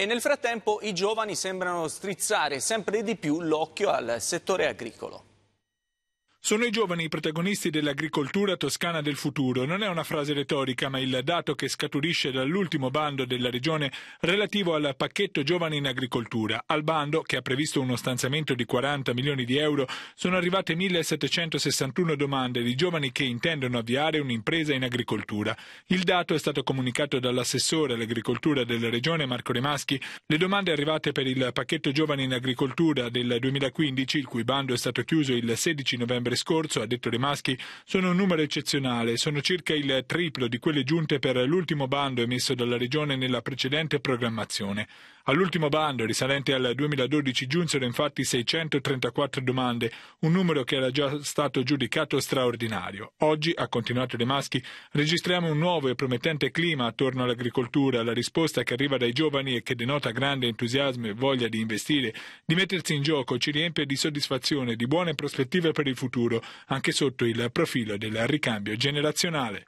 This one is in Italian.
E nel frattempo i giovani sembrano strizzare sempre di più l'occhio al settore agricolo. Sono i giovani i protagonisti dell'agricoltura toscana del futuro. Non è una frase retorica, ma il dato che scaturisce dall'ultimo bando della regione relativo al pacchetto giovani in agricoltura. Al bando, che ha previsto uno stanziamento di 40 milioni di euro, sono arrivate 1761 domande di giovani che intendono avviare un'impresa in agricoltura. Il dato è stato comunicato dall'assessore all'agricoltura della regione Marco Remaschi. Le domande arrivate per il pacchetto giovani in agricoltura del 2015, il cui bando è stato chiuso il 16 novembre settembre scorso, ha detto De Maschi, sono un numero eccezionale, sono circa il triplo di quelle giunte per l'ultimo bando emesso dalla Regione nella precedente programmazione. All'ultimo bando, risalente al 2012, giunsero infatti 634 domande, un numero che era già stato giudicato straordinario. Oggi, ha continuato De Maschi, registriamo un nuovo e promettente clima attorno all'agricoltura, la risposta che arriva dai giovani e che denota grande entusiasmo e voglia di investire, di mettersi in gioco, ci riempie di soddisfazione, di buone prospettive per il futuro futuro anche sotto il profilo del ricambio generazionale.